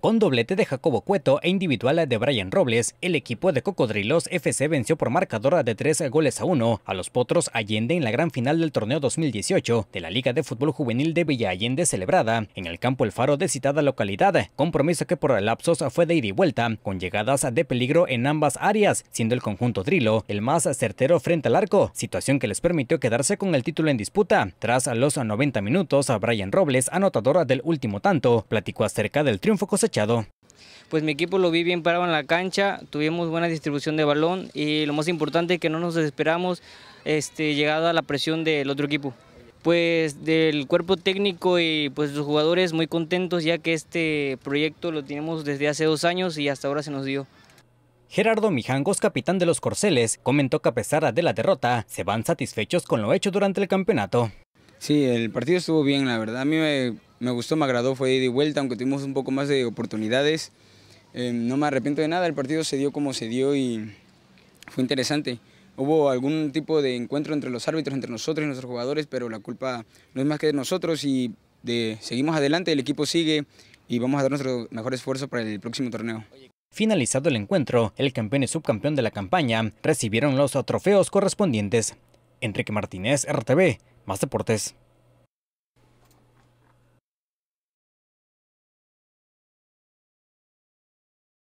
Con doblete de Jacobo Cueto e individual de Brian Robles, el equipo de Cocodrilos FC venció por marcadora de tres goles a 1 a los Potros Allende en la gran final del torneo 2018 de la Liga de Fútbol Juvenil de Villa Allende celebrada en el campo El Faro de citada localidad, compromiso que por lapsos fue de ida y vuelta, con llegadas de peligro en ambas áreas, siendo el conjunto Drilo el más certero frente al arco, situación que les permitió quedarse con el título en disputa. Tras los 90 minutos, a Brian Robles, anotadora del último tanto, platicó acerca del triunfo cosechado pues mi equipo lo vi bien parado en la cancha, tuvimos buena distribución de balón y lo más importante es que no nos desesperamos este, llegada a la presión del otro equipo. Pues del cuerpo técnico y pues los jugadores muy contentos ya que este proyecto lo tenemos desde hace dos años y hasta ahora se nos dio. Gerardo Mijangos, capitán de los Corceles, comentó que a pesar de la derrota, se van satisfechos con lo hecho durante el campeonato. Sí, el partido estuvo bien, la verdad. A mí me me gustó, me agradó, fue de vuelta, aunque tuvimos un poco más de oportunidades. Eh, no me arrepiento de nada, el partido se dio como se dio y fue interesante. Hubo algún tipo de encuentro entre los árbitros, entre nosotros y nuestros jugadores, pero la culpa no es más que de nosotros y seguimos adelante, el equipo sigue y vamos a dar nuestro mejor esfuerzo para el próximo torneo. Finalizado el encuentro, el campeón y subcampeón de la campaña recibieron los trofeos correspondientes. Enrique Martínez, RTV, Más Deportes.